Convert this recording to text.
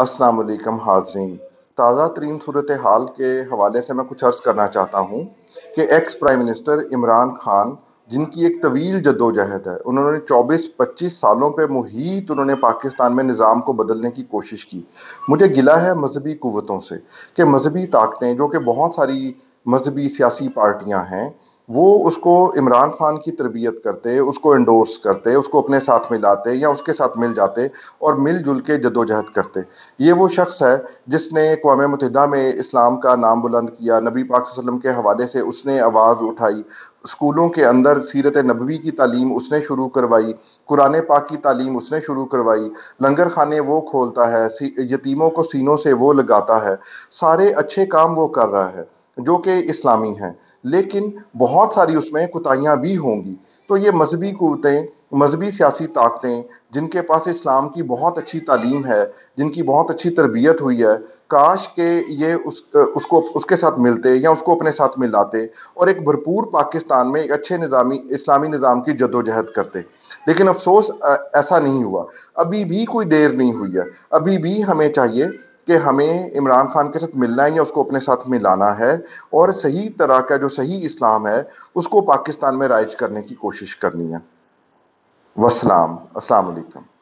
असलकम हाजरीन ताज़ा तरीन सूरत हाल के हवाले से मैं कुछ अर्ज़ करना चाहता हूँ कि ex prime minister Imran Khan जिनकी एक तवील जदोजहद है उन्होंने 24-25 सालों पे मुहित उन्होंने पाकिस्तान में निज़ाम को बदलने की कोशिश की मुझे गिला है मजहबी कुतों से कि मजहबी ताकतें जो कि बहुत सारी मजहबी सियासी पार्टियाँ हैं वो उसको इमरान खान की तरबियत करते उसको इंडोर्स करते उसको अपने साथ मिलाते या उसके साथ मिल जाते और मिलजुल के जदोजहद करते ये वो शख्स है जिसने अकवा मतदा में इस्लाम का नाम बुलंद किया नबी पाक वसलम के हवाले से उसने आवाज़ उठाई स्कूलों के अंदर सीरत नबवी की तालीम उसने शुरू करवाई कुरान पाक की तालीम उसने शुरू करवाई लंगर खाने वो खोलता है यतीमों को सीनों से वो लगाता है सारे अच्छे काम वो कर रहा है जो कि इस्लामी हैं लेकिन बहुत सारी उसमें कोताहियाँ भी होंगी तो ये मजहबी कुतें मजहबी सियासी ताकतें जिनके पास इस्लाम की बहुत अच्छी तालीम है जिनकी बहुत अच्छी तरबियत हुई है काश के ये उस उसको उसके साथ मिलते या उसको अपने साथ मिलाते और एक भरपूर पाकिस्तान में एक अच्छे निज़ामी इस्लामी निज़ाम की जदोजहद करते लेकिन अफसोस ऐसा नहीं हुआ अभी भी कोई देर नहीं हुई है अभी भी हमें चाहिए कि हमें इमरान खान के साथ मिलना है या उसको अपने साथ मिलाना है और सही तरह का जो सही इस्लाम है उसको पाकिस्तान में राइज करने की कोशिश करनी है वसलाम असलकम